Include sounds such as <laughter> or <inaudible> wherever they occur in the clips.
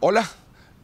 Hola.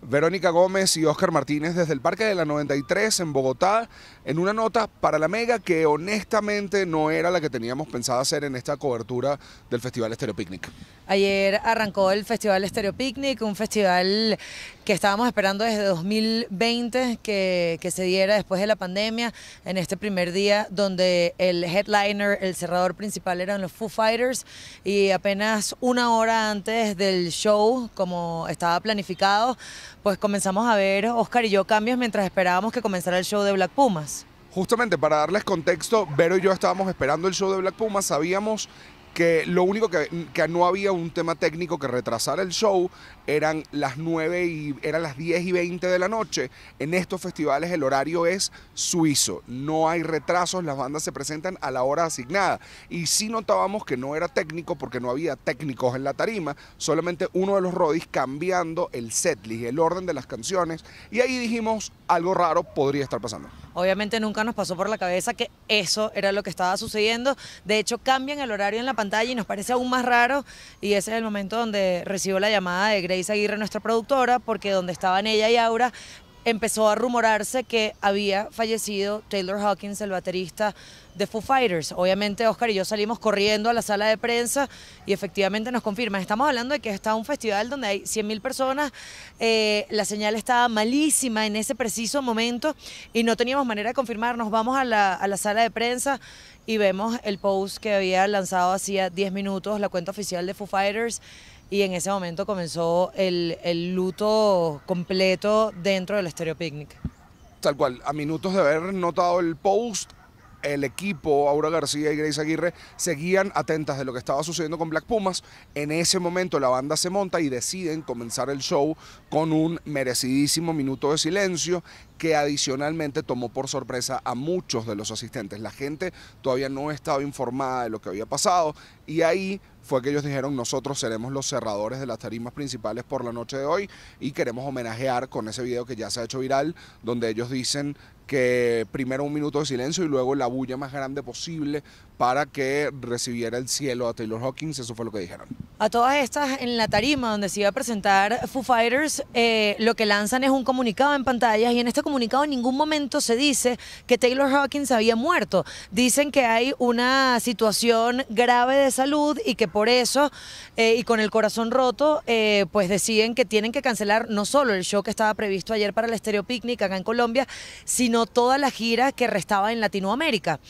Verónica Gómez y Óscar Martínez desde el Parque de la 93 en Bogotá en una nota para la Mega que honestamente no era la que teníamos pensado hacer en esta cobertura del Festival Estéreo Picnic. Ayer arrancó el Festival Stereo Picnic, un festival que estábamos esperando desde 2020 que, se diera después de la pandemia, en este primer día donde el headliner, el cerrador principal eran los Foo Fighters y apenas una hora antes del show, como estaba planificado, pues comenzamos a ver Oscar y yo cambios mientras esperábamos que comenzara el show de Black Pumas justamente para darles contexto, Vero y yo estábamos esperando el show de Black Pumas, sabíamos que lo único que, no había un tema técnico que retrasara el show, eran las 9 y eran las 10 y 20 de la noche. En estos festivales el horario es suizo, no hay retrasos, las bandas se presentan a la hora asignada. Y sí notábamos que no era técnico porque no había técnicos en la tarima, solamente uno de los rodis cambiando el setlist, el orden de las canciones. Y ahí dijimos, algo raro podría estar pasando. Obviamente nunca nos pasó por la cabeza que eso era lo que estaba sucediendo. De hecho, cambian el horario en la pantalla y nos parece aún más raro. Y ese es el momento donde recibo la llamada de Grace Aguirre, nuestra productora, porque donde estaban ella y Aura empezó a rumorarse que había fallecido Taylor Hawkins, el baterista de Foo Fighters. Obviamente Oscar y yo salimos corriendo a la sala de prensa y efectivamente nos confirman. Estamos hablando de que está un festival donde hay 100.000 personas, eh, la señal estaba malísima en ese preciso momento y no teníamos manera de confirmarnos. Vamos a la, a la sala de prensa y vemos el post que había lanzado hacía 10 minutos la cuenta oficial de Foo Fighters y en ese momento comenzó el, luto completo dentro del Estéreo Picnic. Tal cual, a minutos de haber notado el post, el equipo, Aura García y Grace Aguirre, seguían atentas de lo que estaba sucediendo con Black Pumas. En ese momento la banda se monta y deciden comenzar el show con un merecidísimo minuto de silencio que adicionalmente tomó por sorpresa a muchos de los asistentes. La gente todavía no estaba informada de lo que había pasado y ahí fue que ellos dijeron nosotros seremos los cerradores de las tarimas principales por la noche de hoy y queremos homenajear con ese video que ya se ha hecho viral, donde ellos dicen que primero un minuto de silencio y luego la bulla más grande posible para que recibiera el cielo a Taylor Hawkins, eso fue lo que dijeron. A todas estas, en la tarima donde se iba a presentar Foo Fighters, eh, lo que lanzan es un comunicado en pantallas y en este comunicado en ningún momento se dice que Taylor Hawkins había muerto. Dicen que hay una situación grave de salud y que por eso, eh, y con el corazón roto, eh, pues deciden que tienen que cancelar no solo el show que estaba previsto ayer para el Estéreo Picnic acá en Colombia, sino no toda la gira que restaba en Latinoamérica.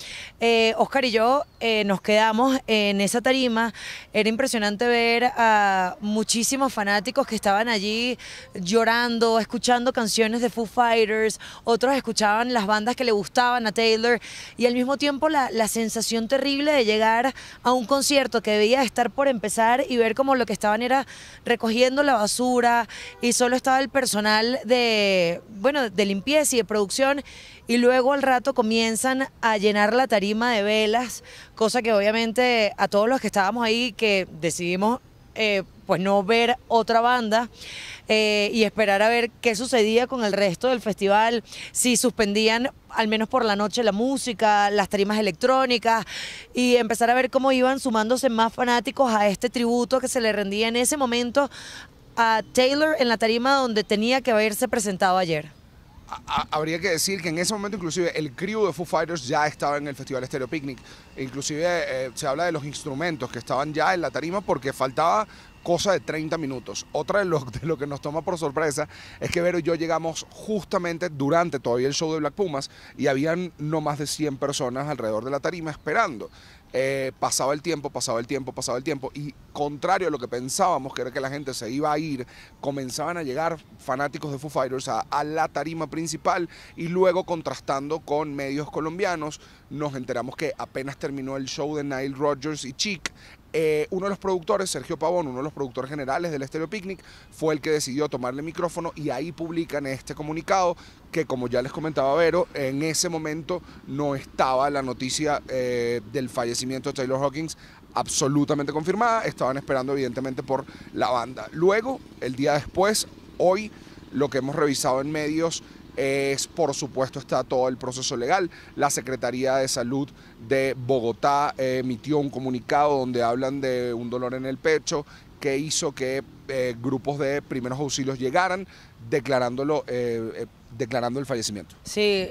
Eh, Oscar y yo eh, nos quedamos en esa tarima. Era impresionante ver a muchísimos fanáticos que estaban allí llorando, escuchando canciones de Foo Fighters, otros escuchaban las bandas que le gustaban a Taylor y al mismo tiempo la, sensación terrible de llegar a un concierto que debía estar por empezar y ver como lo que estaban era recogiendo la basura y solo estaba el personal de, bueno, de limpieza y de producción y luego al rato comienzan a llenar la tarima de velas, cosa que obviamente a todos los que estábamos ahí que decidimos eh, pues no ver otra banda eh, y esperar a ver qué sucedía con el resto del festival, si suspendían al menos por la noche la música, las tarimas electrónicas y empezar a ver cómo iban sumándose más fanáticos a este tributo que se le rendía en ese momento a Taylor en la tarima donde tenía que haberse presentado ayer habría que decir que en ese momento inclusive el crew de Foo Fighters ya estaba en el Festival Stereo Picnic. Inclusive eh, se habla de los instrumentos que estaban ya en la tarima porque faltaba cosa de 30 minutos. Otra de lo, de lo que nos toma por sorpresa es que Vero y yo llegamos justamente durante todavía el show de Black Pumas y habían no más de 100 personas alrededor de la tarima esperando. Eh, pasaba el tiempo, pasaba el tiempo, pasaba el tiempo. Y contrario a lo que pensábamos, que era que la gente se iba a ir, comenzaban a llegar fanáticos de Foo Fighters a, la tarima principal y luego contrastando con medios colombianos, nos enteramos que apenas terminó el show de Nile Rodgers y Chick. Eh, uno de los productores, Sergio Pavón, uno de los productores generales del Estéreo Picnic, fue el que decidió tomarle el micrófono y ahí publican este comunicado que, como ya les comentaba Vero, en ese momento no estaba la noticia eh, del fallecimiento de Taylor Hawkins absolutamente confirmada. Estaban esperando, evidentemente, por la banda. Luego, el día después, hoy, lo que hemos revisado en medios es, por supuesto, está todo el proceso legal. La Secretaría de Salud de Bogotá eh, emitió un comunicado donde hablan de un dolor en el pecho que hizo que eh, grupos de primeros auxilios llegaran declarándolo. Eh, declarando el fallecimiento. Sí,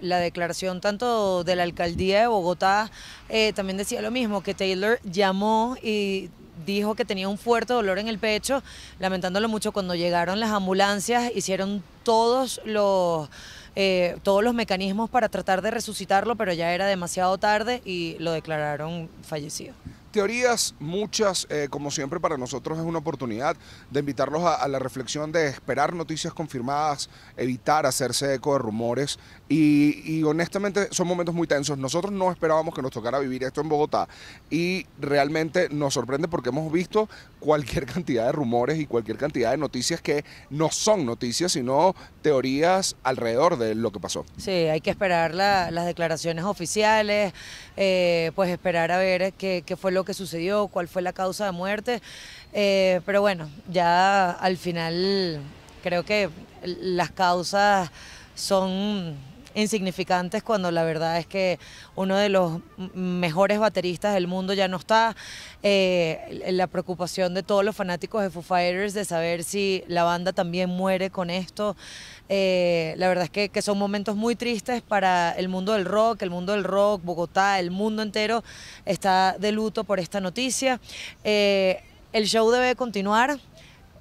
la declaración tanto de la alcaldía de Bogotá también decía lo mismo, que Taylor llamó y dijo que tenía un fuerte dolor en el pecho, lamentándolo mucho, cuando llegaron las ambulancias hicieron todos los, eh, todos los mecanismos para tratar de resucitarlo, pero ya era demasiado tarde y lo declararon fallecido. Teorías muchas, eh, como siempre para nosotros es una oportunidad de invitarlos a, la reflexión de esperar noticias confirmadas, evitar hacerse eco de rumores y, honestamente son momentos muy tensos. Nosotros no esperábamos que nos tocara vivir esto en Bogotá y realmente nos sorprende porque hemos visto cualquier <laughs> cantidad de rumores y cualquier cantidad de noticias que no son noticias, sino teorías alrededor de lo que pasó. Sí, hay que esperar las declaraciones oficiales, eh, pues esperar a ver qué, qué fue lo qué sucedió, cuál fue la causa de muerte, eh, pero bueno, ya al final creo que las causas son insignificantes cuando la verdad es que uno de los mejores bateristas del mundo ya no está. Eh, la preocupación de todos los fanáticos de Foo Fighters de saber si la banda también muere con esto. Eh, la verdad es que, son momentos muy tristes para el mundo del rock, el mundo del rock, Bogotá, el mundo entero está de luto por esta noticia. Eh, el show debe continuar.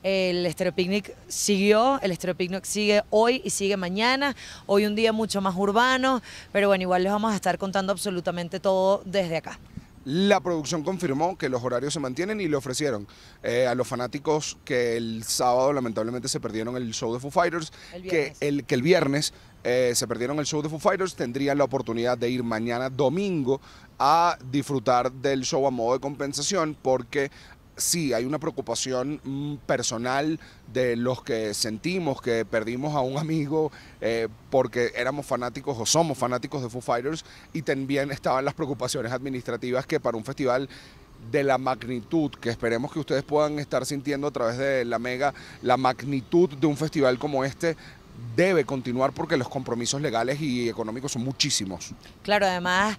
El estereopicnic siguió, el estereopicnic sigue hoy y sigue mañana. Hoy un día mucho más urbano, pero bueno, igual les vamos a estar contando absolutamente todo desde acá. La producción confirmó que los horarios se mantienen y le ofrecieron eh, a los fanáticos que el sábado lamentablemente se perdieron el show de Foo Fighters, que, el, que el viernes eh, se perdieron el show de Foo Fighters, tendrían la oportunidad de ir mañana domingo a disfrutar del show a modo de compensación porque sí, hay una preocupación mm, personal de los que sentimos que perdimos a un amigo eh, porque éramos fanáticos o somos fanáticos de Foo Fighters y también estaban las preocupaciones administrativas que para un festival de la magnitud que esperemos que ustedes puedan estar sintiendo a través de la mega, la magnitud de un festival como este debe continuar porque los compromisos legales y económicos son muchísimos. Claro, además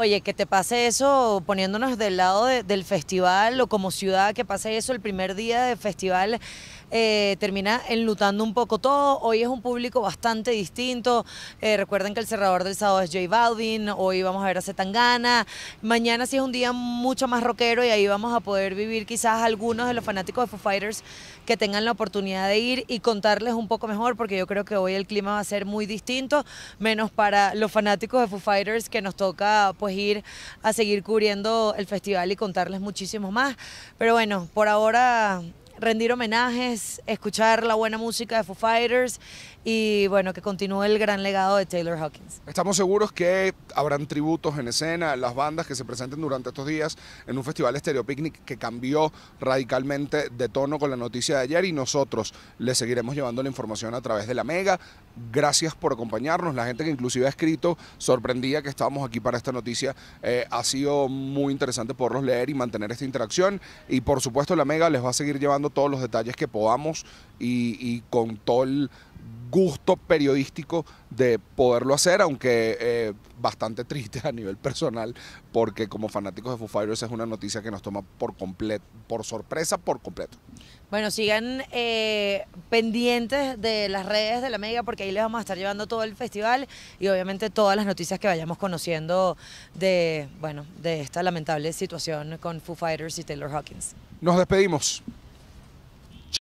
Oye, que te pase eso poniéndonos del lado del festival o como ciudad, que pase eso el primer día del festival. Eh, termina enlutando un poco todo. Hoy es un público bastante distinto. Eh, recuerden que el cerrador del sábado es Jay Baldwin. hoy vamos a ver a Zetangana. Mañana sí es un día mucho más rockero y ahí vamos a poder vivir quizás algunos de los fanáticos de Foo Fighters que tengan la oportunidad de ir y contarles un poco mejor, porque yo creo que hoy el clima va a ser muy distinto, menos para los fanáticos de Foo Fighters que nos toca pues ir a seguir cubriendo el festival y contarles muchísimo más. Pero bueno, por ahora rendir homenajes, escuchar la buena música de Foo Fighters y bueno, que continúe el gran legado de Taylor Hawkins. Estamos seguros que habrán tributos en escena, las bandas que se presenten durante estos días en un festival estereopicnic que cambió radicalmente de tono con la noticia de ayer y nosotros les seguiremos llevando la información a través de la Mega. Gracias por acompañarnos, la gente que inclusive ha escrito sorprendía que estábamos aquí para esta noticia, eh, ha sido muy interesante poderlos leer y mantener esta interacción y por supuesto la Mega les va a seguir llevando todos los detalles que podamos y, y con todo el gusto periodístico de poderlo hacer, aunque eh, bastante triste a nivel personal, porque como fanáticos de Foo Fighters es una noticia que nos toma por completo, por sorpresa, por completo. Bueno, sigan eh, pendientes de las redes de la Mega, porque ahí les vamos a estar llevando todo el festival y obviamente todas las noticias que vayamos conociendo de, bueno, de esta lamentable situación con Foo Fighters y Taylor Hawkins. Nos despedimos.